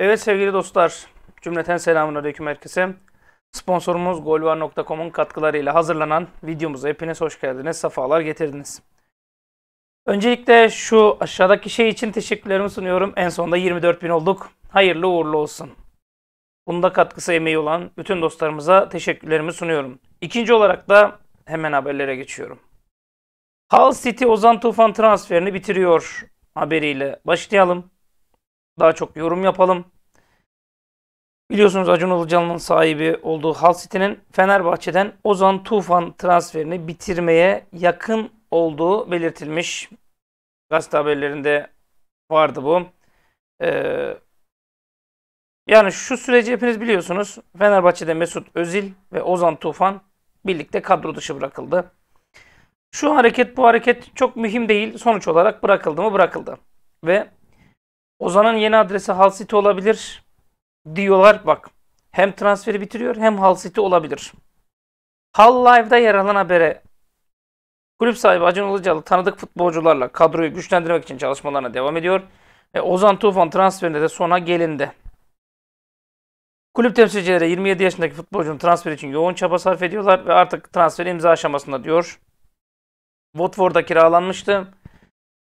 Evet sevgili dostlar, cümleten selamun aleyküm herkese. Sponsorumuz golvar.com'un katkılarıyla hazırlanan videomuza hepiniz hoş geldiniz, sefalar getirdiniz. Öncelikle şu aşağıdaki şey için teşekkürlerimi sunuyorum. En sonunda bin olduk. Hayırlı uğurlu olsun. Bunda katkısı emeği olan bütün dostlarımıza teşekkürlerimi sunuyorum. İkinci olarak da hemen haberlere geçiyorum. Hull City Ozan Tufan transferini bitiriyor haberiyle başlayalım daha çok yorum yapalım. Biliyorsunuz Acun Ilıcalı'nın sahibi olduğu Hal City'nin Fenerbahçe'den Ozan Tufan transferini bitirmeye yakın olduğu belirtilmiş. Gazete haberlerinde vardı bu. Ee, yani şu süreci hepiniz biliyorsunuz. Fenerbahçe'de Mesut Özil ve Ozan Tufan birlikte kadro dışı bırakıldı. Şu hareket bu hareket çok mühim değil. Sonuç olarak bırakıldı mı bırakıldı. Ve Ozan'ın yeni adresi Hull City olabilir diyorlar bak. Hem transferi bitiriyor hem Hull City olabilir. Hull Live'da yer alan habere kulüp sahibi Acun Ilıcalı tanıdık futbolcularla kadroyu güçlendirmek için çalışmalarına devam ediyor. Ve Ozan Tufan transferinde de sona gelindi. Kulüp temsilcileri 27 yaşındaki futbolcunun transferi için yoğun çaba sarf ediyorlar ve artık transfer imza aşamasında diyor. Watford'a kiralanmıştı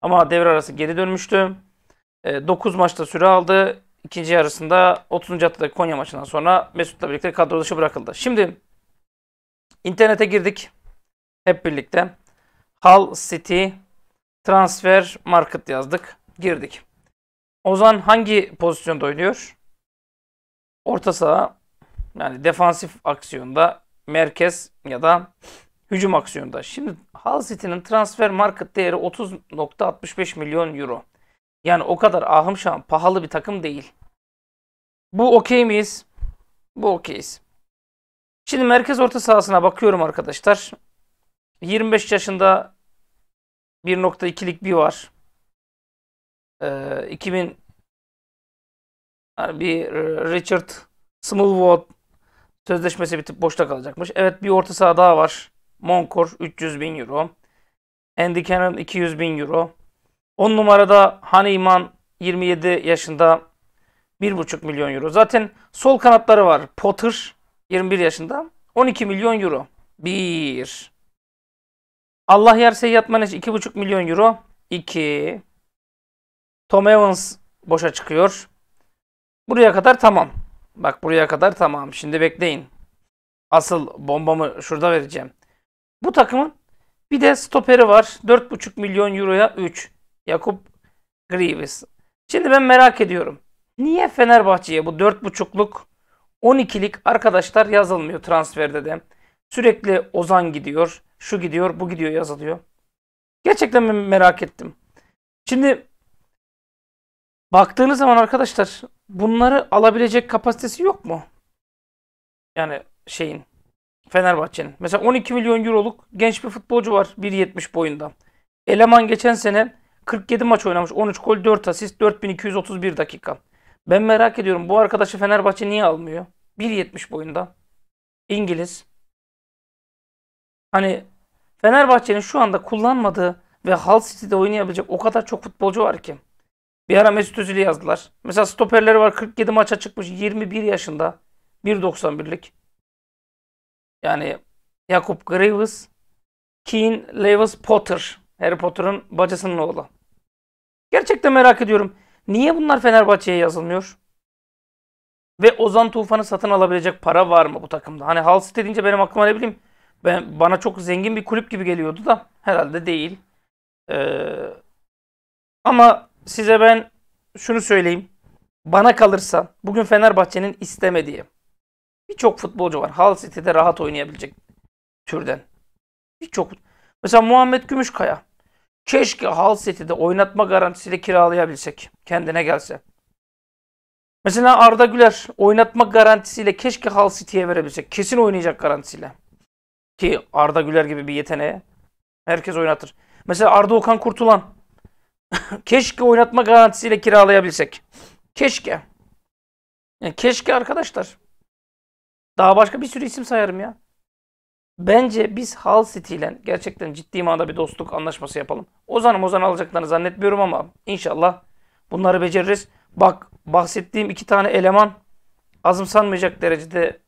ama devre arası geri dönmüştü. 9 e, maçta süre aldı. İkinci yarısında 30. haftadaki Konya maçından sonra Mesut'la birlikte kadro dışı bırakıldı. Şimdi internete girdik. Hep birlikte. Hull City transfer market yazdık. Girdik. Ozan hangi pozisyonda oynuyor? Orta saha yani defansif aksiyonda merkez ya da hücum aksiyonda. Şimdi Hull City'nin transfer market değeri 30.65 milyon euro. Yani o kadar ahım şu an pahalı bir takım değil. Bu okey miyiz? Bu okeyiz. Şimdi merkez orta sahasına bakıyorum arkadaşlar. 25 yaşında 1.2'lik bir var. Ee, 2000 yani bir e, Richard Smallwood sözleşmesi bitip boşta kalacakmış. Evet bir orta saha daha var. Moncor 300 bin euro. Andy Cannon 200 bin euro. 10 numarada Hani İman 27 yaşında 1,5 milyon euro. Zaten sol kanatları var. Potter 21 yaşında 12 milyon euro. 1. Allah yer seyyat maneş 2,5 milyon euro. 2. Tom Evans boşa çıkıyor. Buraya kadar tamam. Bak buraya kadar tamam. Şimdi bekleyin. Asıl bombamı şurada vereceğim. Bu takımın bir de stoperi var. 4,5 milyon euroya 3. Yakup Grievous. Şimdi ben merak ediyorum. Niye Fenerbahçe'ye bu 4.5'luk 12'lik arkadaşlar yazılmıyor transferde de? Sürekli Ozan gidiyor, şu gidiyor, bu gidiyor yazılıyor. Gerçekten ben merak ettim. Şimdi baktığınız zaman arkadaşlar bunları alabilecek kapasitesi yok mu? Yani şeyin Fenerbahçe'nin. Mesela 12 milyon euroluk genç bir futbolcu var 1.70 boyunda. Eleman geçen sene 47 maç oynamış. 13 gol 4 asist 4231 dakika. Ben merak ediyorum bu arkadaşı Fenerbahçe niye almıyor? 1.70 boyunda. İngiliz. Hani Fenerbahçe'nin şu anda kullanmadığı ve Hull City'de oynayabilecek o kadar çok futbolcu var ki. Bir ara Mesut Özil'i yazdılar. Mesela stoperleri var 47 maça çıkmış 21 yaşında. 1.91'lik. Yani Yakup Graves, Keen Lewis Potter. Harry Potter'ın bacısının oğlu. Gerçekten merak ediyorum. Niye bunlar Fenerbahçe'ye yazılmıyor? Ve Ozan Tufan'ı satın alabilecek para var mı bu takımda? Hani Hull City deyince benim aklıma ne bileyim. Ben, bana çok zengin bir kulüp gibi geliyordu da herhalde değil. Ee, ama size ben şunu söyleyeyim. Bana kalırsa bugün Fenerbahçe'nin istemediği birçok futbolcu var. Hull City'de rahat oynayabilecek türden. Birçok. Mesela Muhammed Gümüşkaya. Keşke Hal City'de oynatma garantisiyle kiralayabilsek. Kendine gelse. Mesela Arda Güler oynatma garantisiyle keşke Hal City'ye verebilsek. Kesin oynayacak garantisiyle. Ki Arda Güler gibi bir yeteneğe herkes oynatır. Mesela Arda Okan Kurtulan. keşke oynatma garantisiyle kiralayabilsek. Keşke. Yani keşke arkadaşlar. Daha başka bir sürü isim sayarım ya. Bence biz Hal City ile gerçekten ciddi manada bir dostluk anlaşması yapalım. Ozan'ı Ozan alacaklarını zannetmiyorum ama inşallah bunları beceririz. Bak bahsettiğim iki tane eleman azımsanmayacak derecede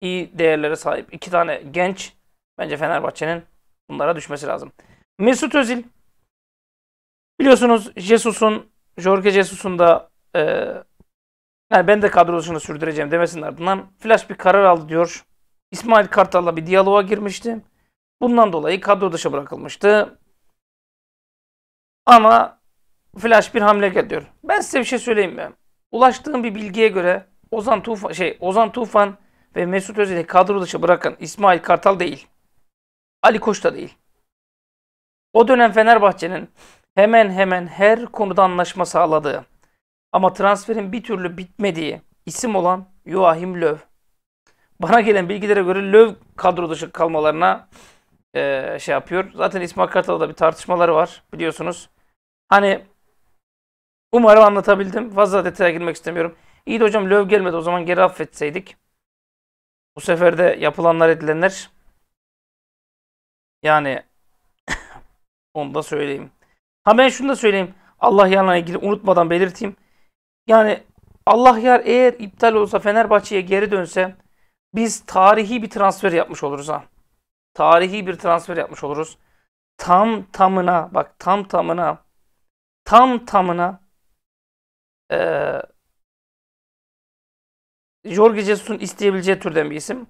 iyi değerlere sahip. iki tane genç bence Fenerbahçe'nin bunlara düşmesi lazım. Mesut Özil biliyorsunuz Jesus'un Jorge Jesus'un da e, yani ben de kadrosunu sürdüreceğim demesinin ardından flash bir karar aldı diyor. İsmail Kartal'la bir diyaloğa girmişti. Bundan dolayı kadro dışı bırakılmıştı. Ama Flash bir hamle ediyor. Ben size bir şey söyleyeyim mi? Ulaştığım bir bilgiye göre Ozan Tufan, şey, Ozan Tufan ve Mesut Özil'i kadro dışı bırakan İsmail Kartal değil. Ali Koç da değil. O dönem Fenerbahçe'nin hemen hemen her konuda anlaşma sağladığı ama transferin bir türlü bitmediği isim olan Joachim Löw bana gelen bilgilere göre Löv kadro dışı kalmalarına e, şey yapıyor. Zaten İsmail Kartal'da bir tartışmaları var biliyorsunuz. Hani umarım anlatabildim. Fazla detaya girmek istemiyorum. İyi de hocam Löv gelmedi o zaman geri affetseydik. Bu sefer de yapılanlar edilenler yani onu da söyleyeyim. Ha ben şunu da söyleyeyim. Allah yarına ilgili unutmadan belirteyim. Yani Allah yar eğer iptal olsa Fenerbahçe'ye geri dönse biz tarihi bir transfer yapmış oluruz ha. Tarihi bir transfer yapmış oluruz. Tam tamına bak tam tamına tam tamına ee, Jorge Jesus'un isteyebileceği türden bir isim.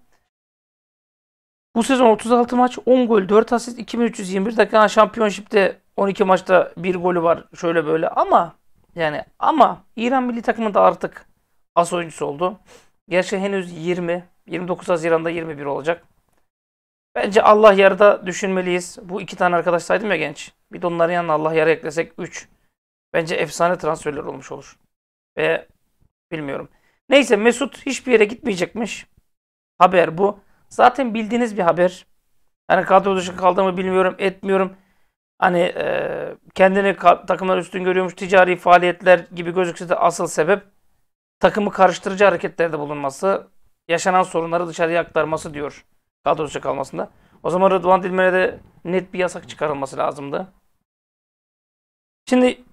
Bu sezon 36 maç, 10 gol, 4 asist, 2321 dakika. Şampiyonşip'te 12 maçta 1 golü var şöyle böyle ama yani ama İran milli takımında artık as oyuncusu oldu. Gerçi henüz 20. 29 Haziran'da 21 olacak. Bence Allah yarıda düşünmeliyiz. Bu iki tane arkadaş saydım ya genç. Bir de onların yanına Allah yarı eklesek 3. Bence efsane transferler olmuş olur. Ve bilmiyorum. Neyse Mesut hiçbir yere gitmeyecekmiş. Haber bu. Zaten bildiğiniz bir haber. Hani kadro dışı mı bilmiyorum, etmiyorum. Hani e, kendini takımlar üstün görüyormuş ticari faaliyetler gibi gözükse de asıl sebep takımı karıştırıcı hareketlerde bulunması, yaşanan sorunları dışarıya aktarması diyor kadrosu kalmasında. O zaman Rıdvan Dilmen'e de net bir yasak çıkarılması lazımdı. Şimdi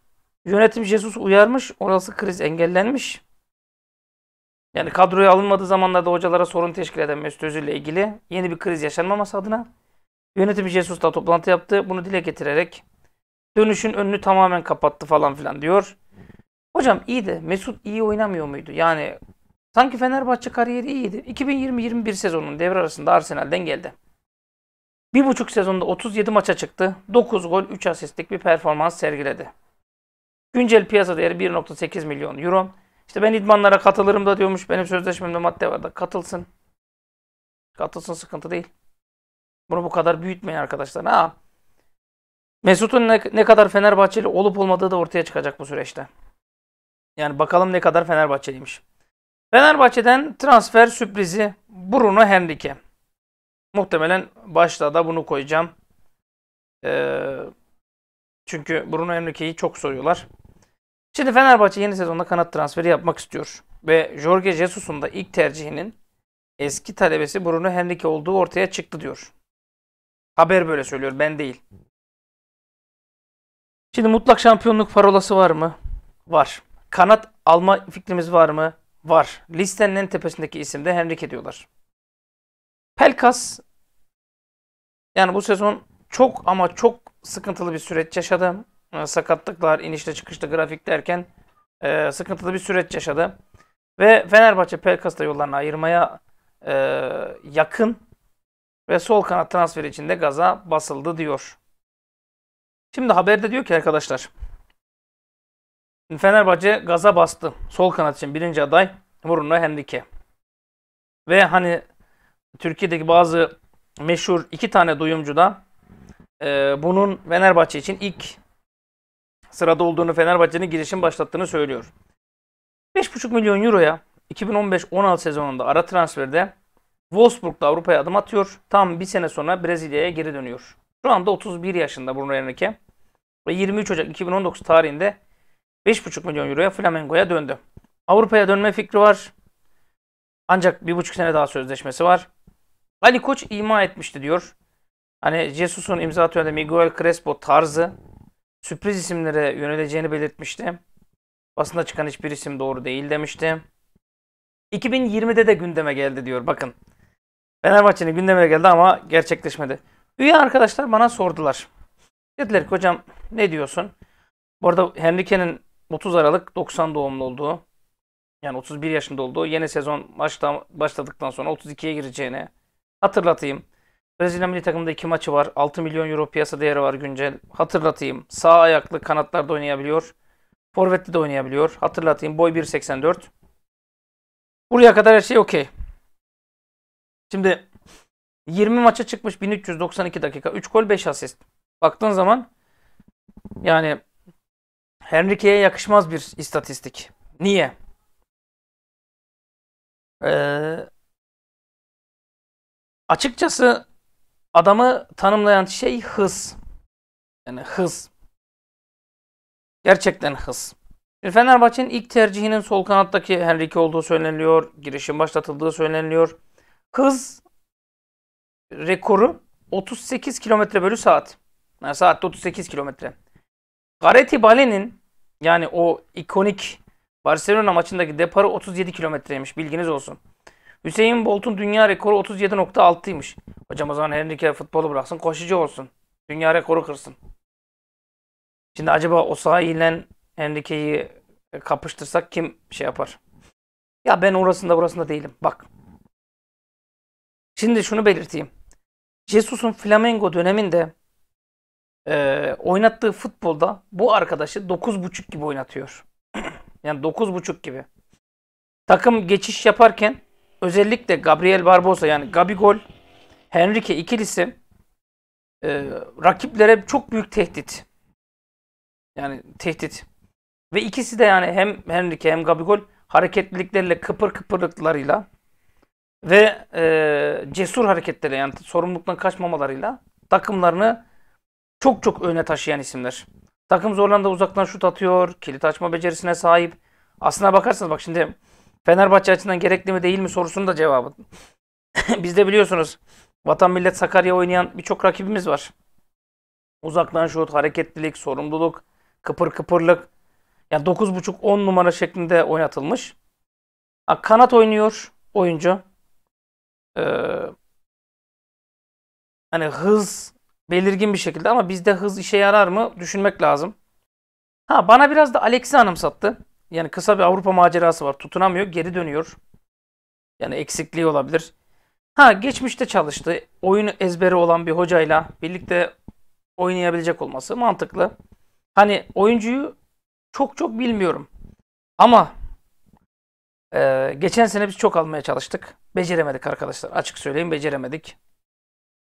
yönetim Jesus uyarmış. Orası kriz engellenmiş. Yani kadroya alınmadığı zamanlarda hocalara sorun teşkil eden Mesut ile ilgili yeni bir kriz yaşanmaması adına yönetim da toplantı yaptı. Bunu dile getirerek dönüşün önünü tamamen kapattı falan filan diyor. Hocam iyi de Mesut iyi oynamıyor muydu? Yani sanki Fenerbahçe kariyeri iyiydi. 2020-21 sezonunun devre arasında Arsenal'den geldi. Bir buçuk sezonda 37 maça çıktı. 9 gol 3 asistlik bir performans sergiledi. Güncel piyasa değeri 1.8 milyon euro. İşte ben idmanlara katılırım da diyormuş. Benim sözleşmemde madde var da katılsın. Katılsın sıkıntı değil. Bunu bu kadar büyütmeyin arkadaşlar. Ha. Mesut'un ne, ne kadar Fenerbahçeli olup olmadığı da ortaya çıkacak bu süreçte. Yani bakalım ne kadar Fenerbahçeliymiş. Fenerbahçe'den transfer sürprizi Bruno Henrique. Muhtemelen başta da bunu koyacağım. Ee, çünkü Bruno Henrique'yi çok soruyorlar. Şimdi Fenerbahçe yeni sezonda kanat transferi yapmak istiyor. Ve Jorge Jesus'un da ilk tercihinin eski talebesi Bruno Henrique olduğu ortaya çıktı diyor. Haber böyle söylüyor ben değil. Şimdi mutlak şampiyonluk parolası var mı? Var. Kanat alma fikrimiz var mı? Var. Listenin en tepesindeki isim de Henrik diyorlar. Pelkas yani bu sezon çok ama çok sıkıntılı bir süreç yaşadı. Ee, sakatlıklar, inişte çıkışta grafik derken e, sıkıntılı bir süreç yaşadı. Ve Fenerbahçe Pelkas'ta yollarını ayırmaya e, yakın ve sol kanat transferi içinde gaza basıldı diyor. Şimdi haberde diyor ki arkadaşlar Fenerbahçe gaza bastı. Sol kanat için birinci aday Bruno Henrique. Ve hani Türkiye'deki bazı meşhur iki tane duyumcu da e, bunun Fenerbahçe için ilk sırada olduğunu Fenerbahçe'nin girişim başlattığını söylüyor. 5,5 milyon euroya 2015-16 sezonunda ara transferde Wolfsburg'da Avrupa'ya adım atıyor. Tam bir sene sonra Brezilya'ya geri dönüyor. Şu anda 31 yaşında Bruno Henrique ve 23 Ocak 2019 tarihinde 5,5 milyon euroya Flamengo'ya döndü. Avrupa'ya dönme fikri var. Ancak 1,5 sene daha sözleşmesi var. Ali Koç ima etmişti diyor. Hani Jesus'un imza atıyor Miguel Crespo tarzı sürpriz isimlere yöneleceğini belirtmişti. Basında çıkan hiçbir isim doğru değil demişti. 2020'de de gündeme geldi diyor bakın. Fenerbahçe'nin gündeme geldi ama gerçekleşmedi. Üye arkadaşlar bana sordular. Dediler ki hocam ne diyorsun? Bu arada Henrique'nin 30 Aralık 90 doğumlu olduğu yani 31 yaşında olduğu yeni sezon başla, başladıktan sonra 32'ye gireceğini hatırlatayım. Brezilya milli takımında iki maçı var. 6 milyon euro piyasa değeri var güncel. Hatırlatayım. Sağ ayaklı kanatlarda oynayabiliyor. Forvetli de oynayabiliyor. Hatırlatayım. Boy 1.84. Buraya kadar her şey okey. Şimdi 20 maça çıkmış 1392 dakika. 3 gol 5 asist. Baktığın zaman yani Henrique'ye yakışmaz bir istatistik. Niye? Ee, açıkçası adamı tanımlayan şey hız. Yani hız. Gerçekten hız. Fenerbahçe'nin ilk tercihinin sol kanattaki Henrique olduğu söyleniliyor. Girişin başlatıldığı söyleniliyor. Hız rekoru 38 km bölü saat. Yani saatte 38 kilometre. Gareth Bale'nin yani o ikonik Barcelona maçındaki deparı 37 kilometreymiş bilginiz olsun. Hüseyin Bolt'un dünya rekoru 37.6'ymış. Hocam o zaman Henrique futbolu bıraksın koşucu olsun. Dünya rekoru kırsın. Şimdi acaba o ile Henrique'yi e, kapıştırsak kim şey yapar? Ya ben orasında burasında değilim. Bak. Şimdi şunu belirteyim. Jesus'un Flamengo döneminde e, oynattığı futbolda bu arkadaşı 9.5 gibi oynatıyor. yani 9.5 gibi. Takım geçiş yaparken özellikle Gabriel Barbosa yani Gabigol, Henrique ikilisi e, rakiplere çok büyük tehdit. Yani tehdit. Ve ikisi de yani hem Henrique hem Gabigol hareketlilikleriyle, kıpır kıpırlıklarıyla ve e, cesur hareketleriyle yani sorumluluktan kaçmamalarıyla takımlarını çok çok öne taşıyan isimler. Takım zorlandı uzaktan şut atıyor. Kilit açma becerisine sahip. Aslına bakarsanız bak şimdi Fenerbahçe açısından gerekli mi değil mi sorusunun da cevabı. Biz de biliyorsunuz vatan millet Sakarya oynayan birçok rakibimiz var. Uzaktan şut, hareketlilik, sorumluluk, kıpır kıpırlık. Yani 9.5-10 numara şeklinde oynatılmış. Kanat oynuyor oyuncu. Ee, hani hız, belirgin bir şekilde ama bizde hız işe yarar mı düşünmek lazım. Ha bana biraz da Alex'i anımsattı. Yani kısa bir Avrupa macerası var. Tutunamıyor, geri dönüyor. Yani eksikliği olabilir. Ha geçmişte çalıştı. Oyun ezberi olan bir hocayla birlikte oynayabilecek olması mantıklı. Hani oyuncuyu çok çok bilmiyorum. Ama e, geçen sene biz çok almaya çalıştık. Beceremedik arkadaşlar. Açık söyleyeyim beceremedik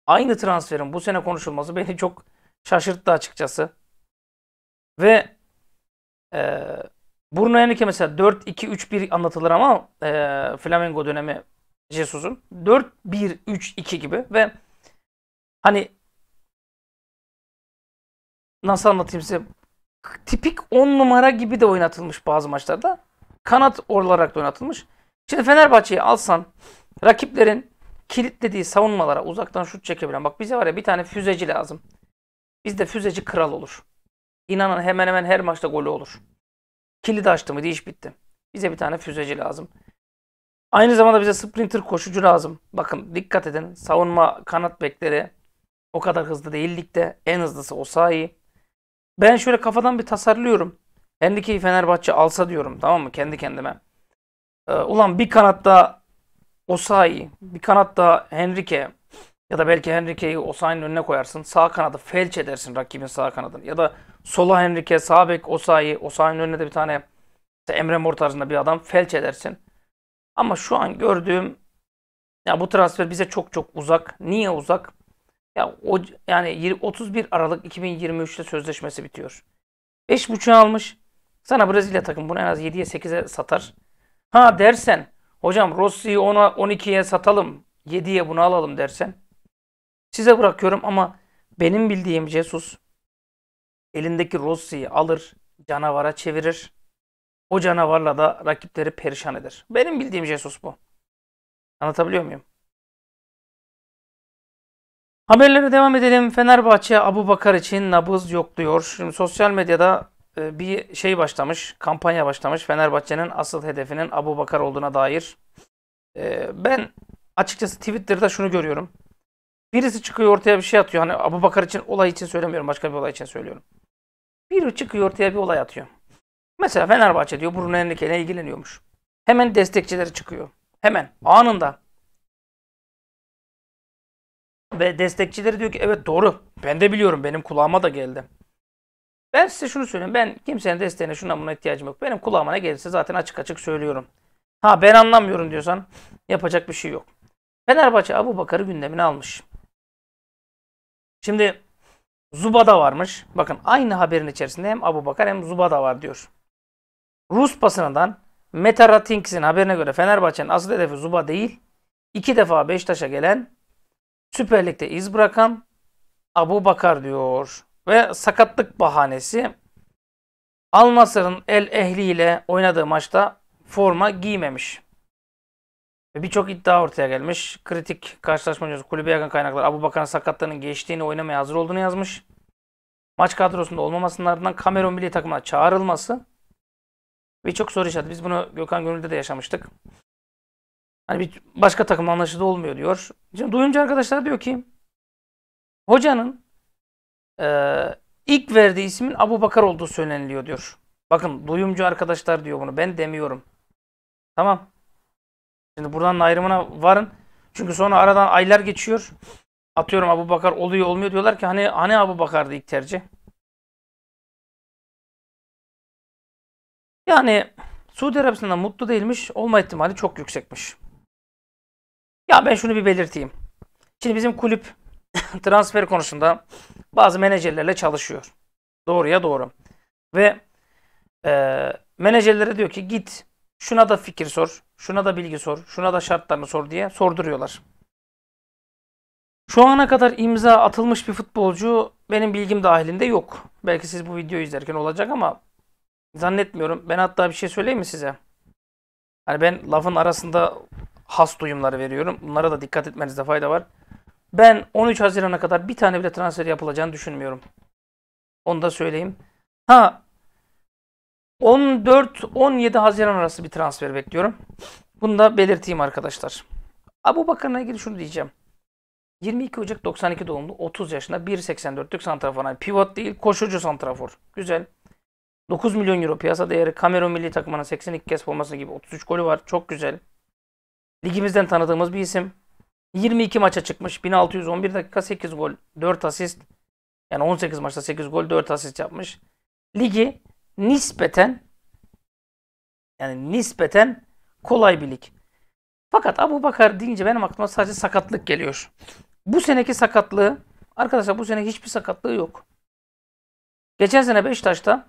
aynı transferin bu sene konuşulması beni çok şaşırttı açıkçası. Ve e, Bruno Henrique mesela 4-2-3-1 anlatılır ama e, Flamengo dönemi Jesus'un 4-1-3-2 gibi ve hani nasıl anlatayım size tipik 10 numara gibi de oynatılmış bazı maçlarda. Kanat olarak da oynatılmış. Şimdi Fenerbahçe'yi alsan rakiplerin kilitlediği savunmalara uzaktan şut çekebilen. Bak bize var ya bir tane füzeci lazım. Bizde füzeci kral olur. İnanın hemen hemen her maçta golü olur. Kilit açtı mıydı iş bitti. Bize bir tane füzeci lazım. Aynı zamanda bize sprinter koşucu lazım. Bakın dikkat edin. Savunma kanat bekleri o kadar hızlı değil ligde. En hızlısı o Osayi. Ben şöyle kafadan bir tasarlıyorum. Henrike'yi Fenerbahçe alsa diyorum tamam mı kendi kendime. Ee, ulan bir kanatta Osayi, bir kanatta Henrique ya da belki Henrique'yi Osayi'nin önüne koyarsın. Sağ kanadı felç edersin rakibin sağ kanadını. Ya da sola Henrique, sağ bek Osayi, Osayi'nin önüne de bir tane işte Emre Mor tarzında bir adam felç edersin. Ama şu an gördüğüm ya bu transfer bize çok çok uzak. Niye uzak? Ya o yani 31 Aralık 2023'te sözleşmesi bitiyor. 5.5'a almış. Sana Brezilya takım bunu en az 7'ye 8'e satar. Ha dersen Hocam Rossi'yi 10'a 12'ye satalım, 7'ye bunu alalım dersen size bırakıyorum ama benim bildiğim Jesus elindeki Rossi'yi alır, canavara çevirir. O canavarla da rakipleri perişan eder. Benim bildiğim Jesus bu. Anlatabiliyor muyum? Haberlere devam edelim. Fenerbahçe Abu Bakar için nabız yok diyor. Şimdi sosyal medyada ee, bir şey başlamış, kampanya başlamış. Fenerbahçe'nin asıl hedefinin Abu Bakar olduğuna dair. Ee, ben açıkçası Twitter'da şunu görüyorum. Birisi çıkıyor ortaya bir şey atıyor. Hani Abu Bakar için olay için söylemiyorum. Başka bir olay için söylüyorum. Biri çıkıyor ortaya bir olay atıyor. Mesela Fenerbahçe diyor Bruno Henrique ilgileniyormuş. Hemen destekçileri çıkıyor. Hemen anında. Ve destekçileri diyor ki evet doğru. Ben de biliyorum benim kulağıma da geldi. Ben size şunu söyleyeyim. Ben kimsenin desteğine şuna buna ihtiyacım yok. Benim kulağıma ne gelirse zaten açık açık söylüyorum. Ha ben anlamıyorum diyorsan yapacak bir şey yok. Fenerbahçe Abu Bakar'ı gündemine almış. Şimdi Zubada varmış. Bakın aynı haberin içerisinde hem Abu Bakar hem Zubada var diyor. Rus basınından Meta Ratinks'in haberine göre Fenerbahçe'nin asıl hedefi Zuba değil, İki defa Beşiktaş'a gelen, Süper Lig'de iz bırakan Abu Bakar diyor ve sakatlık bahanesi Al Nasır'ın El Ehli ile oynadığı maçta forma giymemiş. ve Birçok iddia ortaya gelmiş. Kritik karşılaşma öncesi kulübe yakın kaynaklar Abu Bakar'ın sakatlığının geçtiğini oynamaya hazır olduğunu yazmış. Maç kadrosunda olmamasının ardından Kamerun milli takımına çağrılması birçok soru işareti. Biz bunu Gökhan Gönül'de de yaşamıştık. Hani bir başka takım anlaşıldı olmuyor diyor. Şimdi duyunca arkadaşlar diyor ki hocanın e, ilk verdiği ismin Abu Bakar olduğu söyleniliyor diyor. Bakın duyumcu arkadaşlar diyor bunu. Ben demiyorum. Tamam. Şimdi buradan ayrımına varın. Çünkü sonra aradan aylar geçiyor. Atıyorum Abu Bakar oluyor olmuyor diyorlar ki hani hani Abu Bakar'dı ilk tercih. Yani Suudi Arabistan'da mutlu değilmiş. Olma ihtimali çok yüksekmiş. Ya ben şunu bir belirteyim. Şimdi bizim kulüp transfer konusunda bazı menajerlerle çalışıyor. Doğruya doğru. Ve e, menajerlere diyor ki git şuna da fikir sor, şuna da bilgi sor, şuna da şartlarını sor diye sorduruyorlar. Şu ana kadar imza atılmış bir futbolcu benim bilgim dahilinde yok. Belki siz bu videoyu izlerken olacak ama zannetmiyorum. Ben hatta bir şey söyleyeyim mi size? Yani ben lafın arasında has duyumları veriyorum. Bunlara da dikkat etmenizde fayda var. Ben 13 Haziran'a kadar bir tane bile transfer yapılacağını düşünmüyorum. Onu da söyleyeyim. Ha 14-17 Haziran arası bir transfer bekliyorum. Bunu da belirteyim arkadaşlar. Abu Bakar'la ilgili şunu diyeceğim. 22 Ocak 92 doğumlu 30 yaşında 1.84'lük santrafor. Yani pivot değil koşucu santrafor. Güzel. 9 milyon euro piyasa değeri. Kamerun milli takımına 82 kez forması gibi 33 golü var. Çok güzel. Ligimizden tanıdığımız bir isim. 22 maça çıkmış. 1611 dakika 8 gol 4 asist. Yani 18 maçta 8 gol 4 asist yapmış. Ligi nispeten yani nispeten kolay bir lig. Fakat Abu Bakar deyince benim aklıma sadece sakatlık geliyor. Bu seneki sakatlığı arkadaşlar bu sene hiçbir sakatlığı yok. Geçen sene Beşiktaş'ta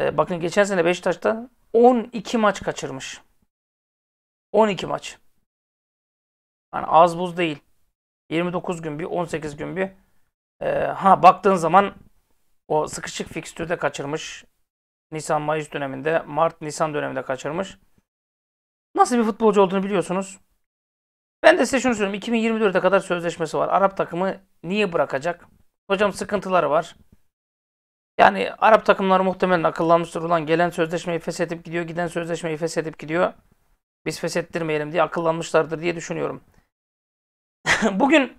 e, bakın geçen sene Beşiktaş'ta 12 maç kaçırmış. 12 maç. Hani az buz değil. 29 gün bir, 18 gün bir. Ee, ha baktığın zaman o sıkışık fikstürü de kaçırmış. Nisan-Mayıs döneminde, Mart-Nisan döneminde kaçırmış. Nasıl bir futbolcu olduğunu biliyorsunuz. Ben de size şunu söyleyeyim. 2024'e kadar sözleşmesi var. Arap takımı niye bırakacak? Hocam sıkıntıları var. Yani Arap takımları muhtemelen akıllanmıştır. Ulan gelen sözleşmeyi feshedip gidiyor, giden sözleşmeyi feshedip gidiyor. Biz feshettirmeyelim diye akıllanmışlardır diye düşünüyorum. Bugün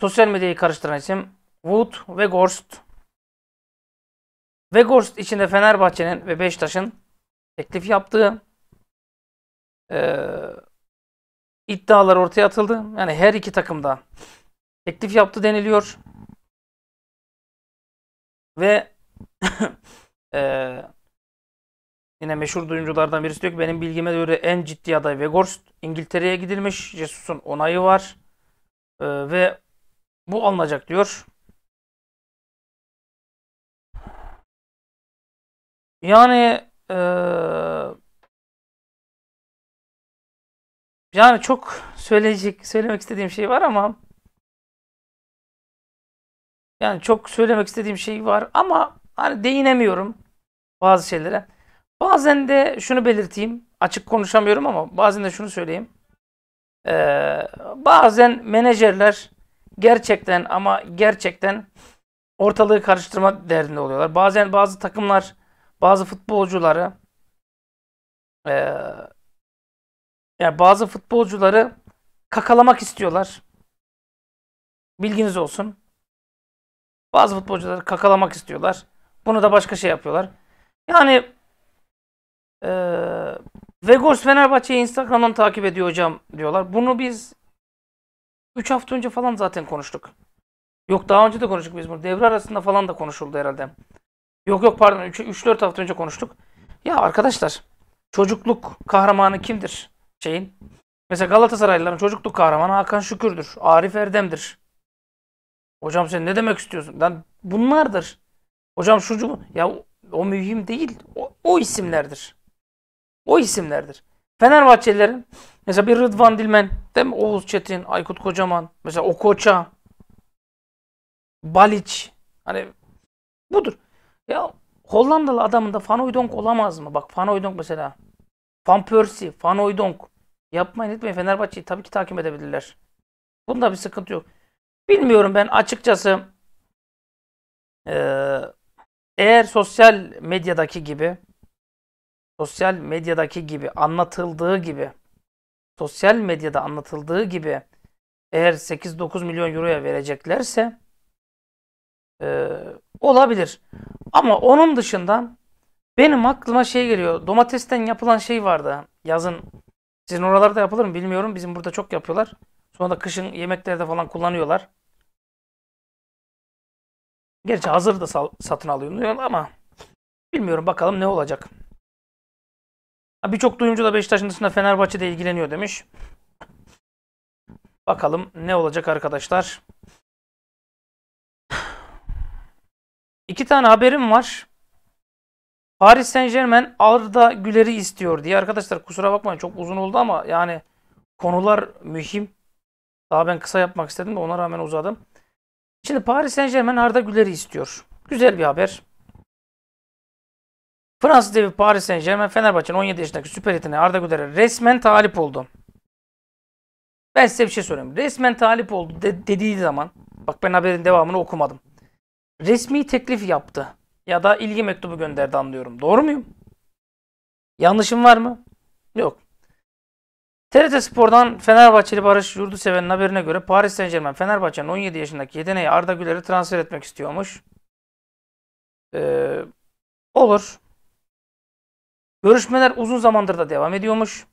sosyal medyayı karıştıran isim Wood ve Gorst. Ve Gorst içinde Fenerbahçe'nin ve Beşiktaş'ın teklif yaptığı e, iddialar ortaya atıldı. Yani her iki takımda teklif yaptı deniliyor. Ve e, yine meşhur duyumculardan birisi diyor ki benim bilgime göre en ciddi aday Weghorst. İngiltere'ye gidilmiş. Jesus'un onayı var. Ee, ve bu alınacak diyor. Yani e, yani çok söyleyecek söylemek istediğim şey var ama yani çok söylemek istediğim şey var ama hani değinemiyorum bazı şeylere. Bazen de şunu belirteyim. Açık konuşamıyorum ama bazen de şunu söyleyeyim. Ee, bazen menajerler gerçekten ama gerçekten ortalığı karıştırma derdinde oluyorlar. Bazen bazı takımlar, bazı futbolcuları e, ee, yani bazı futbolcuları kakalamak istiyorlar. Bilginiz olsun. Bazı futbolcuları kakalamak istiyorlar. Bunu da başka şey yapıyorlar. Yani e, Vegos Fenerbahçe'yi Instagram'dan takip ediyor hocam diyorlar. Bunu biz 3 hafta önce falan zaten konuştuk. Yok daha önce de konuştuk biz bunu. Devre arasında falan da konuşuldu herhalde. Yok yok pardon 3-4 hafta önce konuştuk. Ya arkadaşlar çocukluk kahramanı kimdir? Şeyin. Mesela Galatasaraylıların çocukluk kahramanı Hakan Şükür'dür. Arif Erdem'dir. Hocam sen ne demek istiyorsun? Lan bunlardır. Hocam şucu ya o mühim değil. O, o isimlerdir. O isimlerdir. Fenerbahçelilerin mesela bir Rıdvan Dilmen, değil mi? Oğuz Çetin, Aykut Kocaman, mesela Okoça, Baliç. Hani budur. Ya Hollandalı adamın da Van Oydonk olamaz mı? Bak Van Oydonk mesela. Van Persie, Van Oydonk. Yapmayın etmeyin Fenerbahçe'yi tabii ki takip edebilirler. Bunda bir sıkıntı yok. Bilmiyorum ben açıkçası eğer sosyal medyadaki gibi sosyal medyadaki gibi anlatıldığı gibi sosyal medyada anlatıldığı gibi eğer 8-9 milyon euroya vereceklerse e, olabilir. Ama onun dışında benim aklıma şey geliyor. Domatesten yapılan şey vardı. Yazın sizin oralarda yapılır mı bilmiyorum. Bizim burada çok yapıyorlar. Sonra da kışın yemeklerde falan kullanıyorlar. Gerçi hazır da satın alıyorlar ama bilmiyorum bakalım ne olacak. Birçok duyumcu da Beşiktaş'ın dışında Fenerbahçe'de ilgileniyor demiş. Bakalım ne olacak arkadaşlar. İki tane haberim var. Paris Saint Germain Arda Güler'i istiyor diye. Arkadaşlar kusura bakmayın çok uzun oldu ama yani konular mühim. Daha ben kısa yapmak istedim de ona rağmen uzadım. Şimdi Paris Saint Germain Arda Güler'i istiyor. Güzel bir haber. Fransız devi Paris Saint Germain Fenerbahçe'nin 17 yaşındaki süper yeteneği Arda Güler'e resmen talip oldu. Ben size bir şey sorayım. Resmen talip oldu de- dediği zaman bak ben haberin devamını okumadım. Resmi teklif yaptı ya da ilgi mektubu gönderdi anlıyorum. Doğru muyum? Yanlışım var mı? Yok. TRT Spor'dan Fenerbahçeli Barış Yurduseven'in haberine göre Paris Saint Germain Fenerbahçe'nin 17 yaşındaki yeteneği Arda Güler'i transfer etmek istiyormuş. Ee, olur. Görüşmeler uzun zamandır da devam ediyormuş.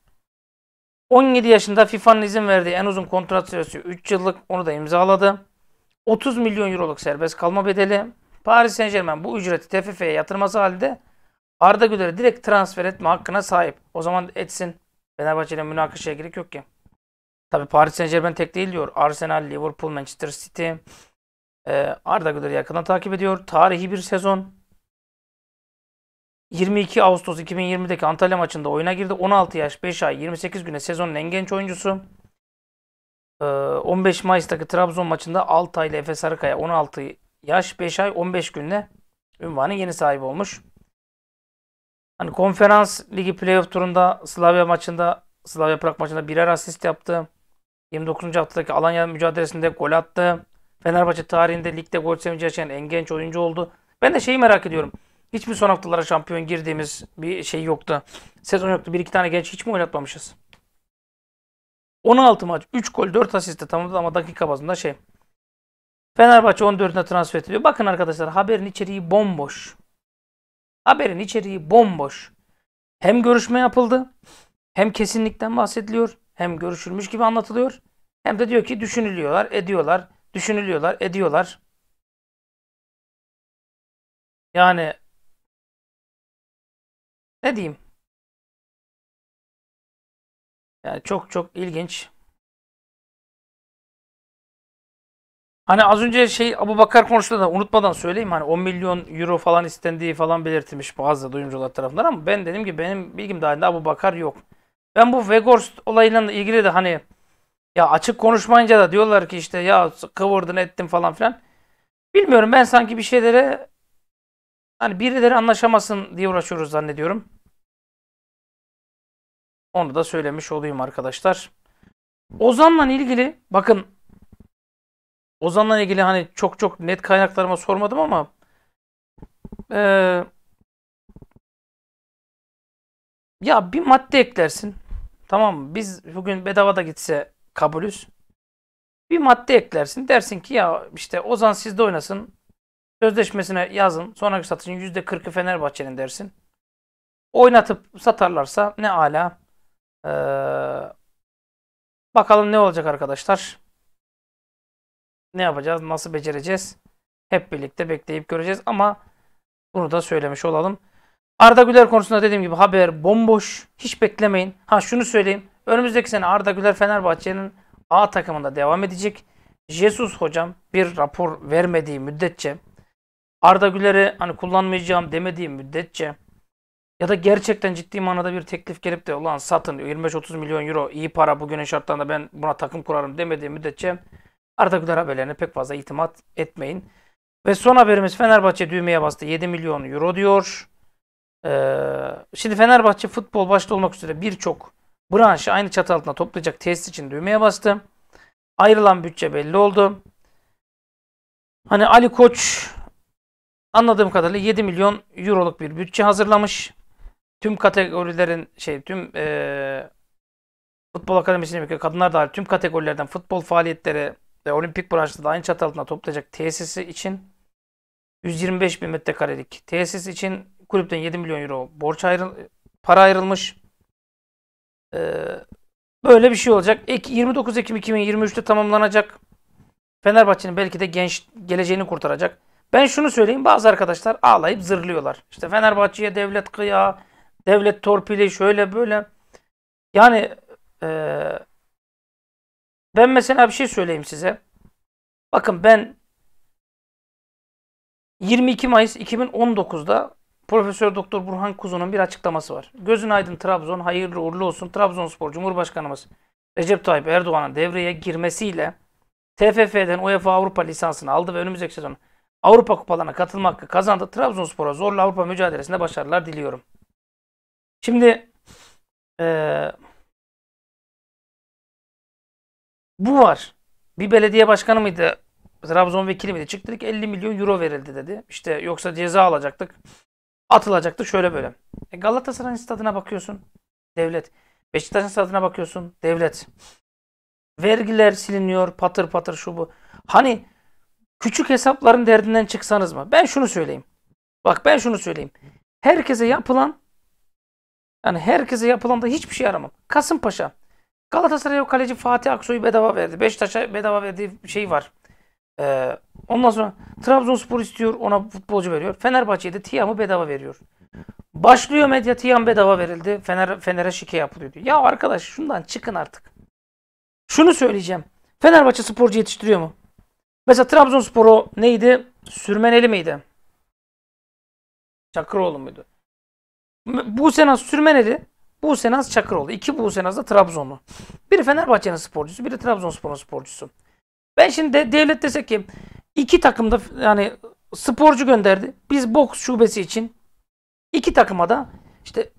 17 yaşında FIFA'nın izin verdiği en uzun kontrat süresi 3 yıllık onu da imzaladı. 30 milyon euroluk serbest kalma bedeli. Paris Saint Germain bu ücreti TFF'ye yatırması halinde Arda Güler'i direkt transfer etme hakkına sahip. O zaman etsin. Fenerbahçe ile münakaşaya gerek yok ki. Tabi Paris Saint Germain tek değil diyor. Arsenal, Liverpool, Manchester City. Arda Güler'i yakından takip ediyor. Tarihi bir sezon. 22 Ağustos 2020'deki Antalya maçında oyuna girdi. 16 yaş 5 ay 28 güne sezonun en genç oyuncusu. 15 ee, Mayıs'taki Trabzon maçında Altay ile Efes Sarıkaya 16 yaş 5 ay 15 günde ünvanın yeni sahibi olmuş. Hani konferans ligi playoff turunda Slavia maçında Slavia Prag maçında birer asist yaptı. 29. haftadaki Alanya mücadelesinde gol attı. Fenerbahçe tarihinde ligde gol sevinci yaşayan en genç oyuncu oldu. Ben de şeyi merak ediyorum. Hiçbir son haftalara şampiyon girdiğimiz bir şey yoktu? Sezon yoktu. Bir iki tane genç hiç mi oynatmamışız? 16 maç 3 gol 4 asiste tamamladı ama dakika bazında şey. Fenerbahçe 14'üne transfer ediyor. Bakın arkadaşlar haberin içeriği bomboş. Haberin içeriği bomboş. Hem görüşme yapıldı. Hem kesinlikten bahsediliyor. Hem görüşülmüş gibi anlatılıyor. Hem de diyor ki düşünülüyorlar, ediyorlar, düşünülüyorlar, ediyorlar. Yani ne diyeyim? Yani çok çok ilginç. Hani az önce şey Abu Bakar konuştu da unutmadan söyleyeyim. Hani 10 milyon euro falan istendiği falan belirtilmiş bazı duyumcular tarafından ama ben dedim ki benim bilgim dahilinde Abu Bakar yok. Ben bu Weghorst olayıyla ilgili de hani ya açık konuşmayınca da diyorlar ki işte ya kıvırdın ettim falan filan. Bilmiyorum ben sanki bir şeylere Hani birileri anlaşamasın diye uğraşıyoruz zannediyorum. Onu da söylemiş olayım arkadaşlar. Ozan'la ilgili bakın Ozan'la ilgili hani çok çok net kaynaklarıma sormadım ama e, ya bir madde eklersin. Tamam Biz bugün bedava da gitse kabulüz. Bir madde eklersin. Dersin ki ya işte Ozan sizde oynasın. Sözleşmesine yazın. Sonraki satışın %40'ı Fenerbahçe'nin dersin. Oynatıp satarlarsa ne ala. Ee, bakalım ne olacak arkadaşlar. Ne yapacağız? Nasıl becereceğiz? Hep birlikte bekleyip göreceğiz ama bunu da söylemiş olalım. Arda Güler konusunda dediğim gibi haber bomboş. Hiç beklemeyin. Ha şunu söyleyeyim. Önümüzdeki sene Arda Güler Fenerbahçe'nin A takımında devam edecek. Jesus hocam bir rapor vermediği müddetçe Arda Güler'i hani kullanmayacağım demediğim müddetçe ya da gerçekten ciddi manada bir teklif gelip de ulan satın 25-30 milyon euro iyi para bugünün şartlarında ben buna takım kurarım demediğim müddetçe Arda Güler haberlerine pek fazla itimat etmeyin. Ve son haberimiz Fenerbahçe düğmeye bastı 7 milyon euro diyor. Ee, şimdi Fenerbahçe futbol başta olmak üzere birçok branşı aynı çatı altında toplayacak tesis için düğmeye bastı. Ayrılan bütçe belli oldu. Hani Ali Koç Anladığım kadarıyla 7 milyon euroluk bir bütçe hazırlamış. Tüm kategorilerin şey tüm e, futbol akademisine bakıyor. Kadınlar dahil tüm kategorilerden futbol faaliyetleri ve olimpik branşta da aynı çatı altında toplayacak tesisi için 125 bin metrekarelik tesis için kulüpten 7 milyon euro borç ayrıl para ayrılmış. Ee, böyle bir şey olacak. Ek 29 Ekim 2023'te tamamlanacak. Fenerbahçe'nin belki de genç geleceğini kurtaracak. Ben şunu söyleyeyim bazı arkadaşlar ağlayıp zırlıyorlar. İşte Fenerbahçe'ye devlet kıya, devlet torpili şöyle böyle. Yani e, ben mesela bir şey söyleyeyim size. Bakın ben 22 Mayıs 2019'da Profesör Doktor Burhan Kuzu'nun bir açıklaması var. Gözün aydın Trabzon, hayırlı uğurlu olsun. Trabzonspor Cumhurbaşkanımız Recep Tayyip Erdoğan'ın devreye girmesiyle TFF'den UEFA Avrupa lisansını aldı ve önümüzdeki sezon Avrupa kupalarına katılma hakkı kazandı. Trabzonspor'a zorlu Avrupa mücadelesinde başarılar diliyorum. Şimdi ee, bu var. Bir belediye başkanı mıydı? Trabzon vekili miydi? Çıktı 50 milyon euro verildi dedi. İşte yoksa ceza alacaktık. Atılacaktı şöyle böyle. E Galatasaray'ın stadına bakıyorsun. Devlet. Beşiktaş'ın stadına bakıyorsun. Devlet. Vergiler siliniyor. Patır patır şu bu. Hani küçük hesapların derdinden çıksanız mı? Ben şunu söyleyeyim. Bak ben şunu söyleyeyim. Herkese yapılan yani herkese yapılan da hiçbir şey aramam. Kasımpaşa. Galatasaray'a kaleci Fatih Aksoy'u bedava verdi. Beşiktaş'a bedava verdiği şey var. Ee, ondan sonra Trabzonspor istiyor ona futbolcu veriyor. Fenerbahçe'ye de Tiam'ı bedava veriyor. Başlıyor medya Tiam bedava verildi. Fener, Fener'e şike yapılıyor diyor. Ya arkadaş şundan çıkın artık. Şunu söyleyeceğim. Fenerbahçe sporcu yetiştiriyor mu? Mesela Trabzonspor'u neydi? Sürmeneli miydi? Çakıroğlu muydu? Bu Senaz Sürmeneli, bu Senaz Çakıroğlu. İki bu Senaz da Trabzonlu. Biri Fenerbahçe'nin sporcusu, biri Trabzonspor'un sporcusu. Ben şimdi de, devlet desek ki iki takımda yani sporcu gönderdi. Biz boks şubesi için iki takıma da işte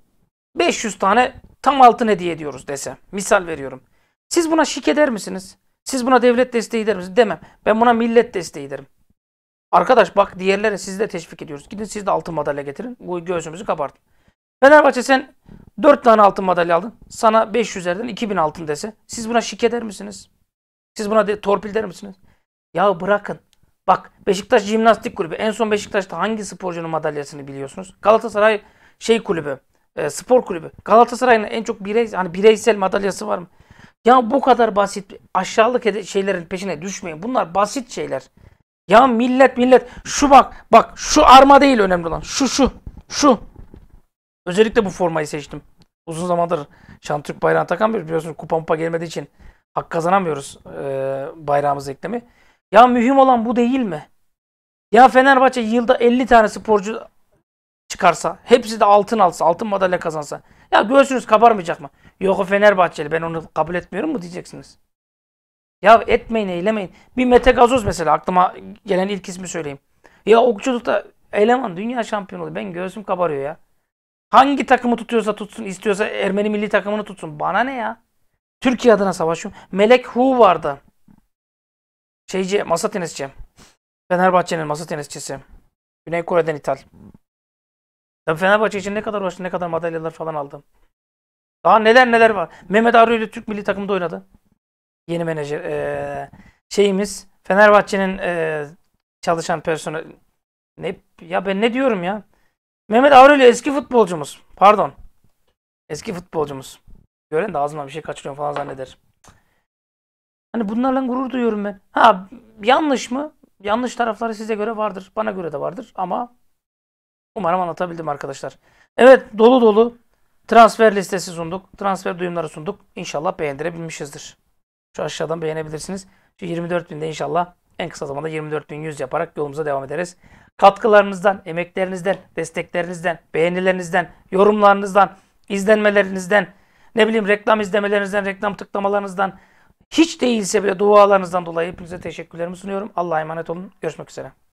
500 tane tam altın hediye ediyoruz dese. Misal veriyorum. Siz buna şik eder misiniz? Siz buna devlet desteği der misiniz? Demem. Ben buna millet desteği derim. Arkadaş bak diğerleri sizi de teşvik ediyoruz. Gidin siz de altın madalya getirin. Bu göğsümüzü kabartın. Fenerbahçe sen 4 tane altın madalya aldın. Sana 500 üzerinden 2000 altın dese. Siz buna şike der misiniz? Siz buna de, torpil der misiniz? Ya bırakın. Bak Beşiktaş Jimnastik Kulübü. En son Beşiktaş'ta hangi sporcunun madalyasını biliyorsunuz? Galatasaray şey kulübü. E, spor kulübü. Galatasaray'ın en çok birey, hani bireysel madalyası var mı? Ya bu kadar basit aşağılık şeylerin peşine düşmeyin. Bunlar basit şeyler. Ya millet millet şu bak bak şu arma değil önemli olan. Şu şu şu. Özellikle bu formayı seçtim. Uzun zamandır Şantürk bayrağını takamıyoruz. Biliyorsunuz kupa mupa gelmediği için hak kazanamıyoruz e, bayrağımız eklemi. Ya mühim olan bu değil mi? Ya Fenerbahçe yılda 50 tane sporcu çıkarsa, hepsi de altın alsa, altın madalya kazansa. Ya göğsünüz kabarmayacak mı? Yok o Fenerbahçeli ben onu kabul etmiyorum mu diyeceksiniz. Ya etmeyin eylemeyin. Bir Mete Gazoz mesela aklıma gelen ilk ismi söyleyeyim. Ya okçulukta eleman dünya şampiyonu oldu. Ben göğsüm kabarıyor ya. Hangi takımı tutuyorsa tutsun istiyorsa Ermeni milli takımını tutsun. Bana ne ya? Türkiye adına savaşıyorum. Melek Hu vardı. Şeyci masa tenisçi. Fenerbahçe'nin masa tenisçisi. Güney Kore'den ithal. Tabii Fenerbahçe için ne kadar uğraştı, ne kadar madalyalar falan aldı. Daha neler neler var. Mehmet Arıoğlu Türk milli takımda oynadı. Yeni menajer. Ee, şeyimiz Fenerbahçe'nin e, çalışan personel ne ya ben ne diyorum ya? Mehmet Arıoğlu eski futbolcumuz. Pardon. Eski futbolcumuz. Gören de ağzıma bir şey kaçırıyorum falan zanneder. Hani bunlarla gurur duyuyorum ben. Ha yanlış mı? Yanlış tarafları size göre vardır. Bana göre de vardır ama Umarım anlatabildim arkadaşlar. Evet dolu dolu transfer listesi sunduk. Transfer duyumları sunduk. İnşallah beğendirebilmişizdir. Şu aşağıdan beğenebilirsiniz. Şu 24.000'de inşallah en kısa zamanda 24.100 yaparak yolumuza devam ederiz. Katkılarınızdan, emeklerinizden, desteklerinizden, beğenilerinizden, yorumlarınızdan, izlenmelerinizden, ne bileyim reklam izlemelerinizden, reklam tıklamalarınızdan, hiç değilse bile dualarınızdan dolayı hepinize teşekkürlerimi sunuyorum. Allah'a emanet olun. Görüşmek üzere.